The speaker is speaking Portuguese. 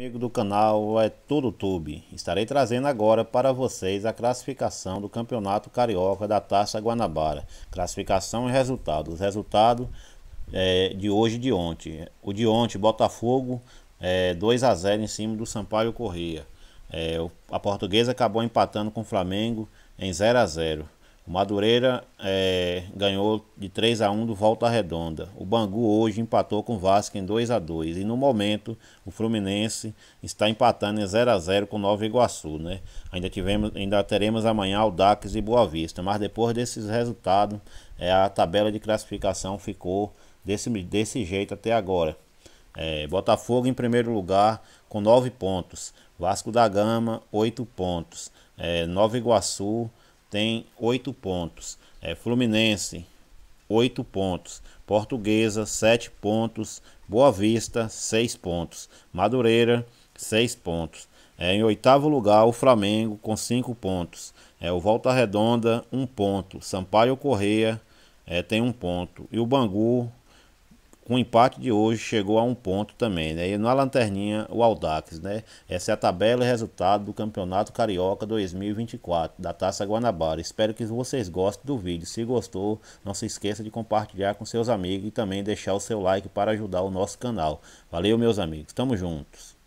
Amigo do canal é Tudo Tube. Estarei trazendo agora para vocês a classificação do Campeonato Carioca da Taça Guanabara. Classificação e resultados. Resultado é, de hoje e de ontem. O de ontem, Botafogo é, 2 a 0 em cima do Sampaio Corrêa. É, a portuguesa acabou empatando com o Flamengo em 0 a 0 o Madureira é, ganhou de 3 a 1 do Volta Redonda. O Bangu hoje empatou com o Vasco em 2 a 2 e no momento o Fluminense está empatando em 0 a 0 com o Nova Iguaçu, né? Ainda tivemos, ainda teremos amanhã o Dax e Boa Vista, mas depois desses resultados, é, a tabela de classificação ficou desse desse jeito até agora. É, Botafogo em primeiro lugar com 9 pontos, Vasco da Gama 8 pontos, é, Nova Iguaçu tem oito pontos. É, Fluminense, oito pontos. Portuguesa, sete pontos. Boa Vista, seis pontos. Madureira, seis pontos. É, em oitavo lugar, o Flamengo com cinco pontos. É, o Volta Redonda, um ponto. Sampaio Correia é, tem um ponto. E o Bangu com o empate de hoje chegou a um ponto também, né? E na lanterninha o Aldax, né? Essa é a tabela e resultado do Campeonato Carioca 2024 da Taça Guanabara. Espero que vocês gostem do vídeo. Se gostou, não se esqueça de compartilhar com seus amigos e também deixar o seu like para ajudar o nosso canal. Valeu, meus amigos. Tamo juntos.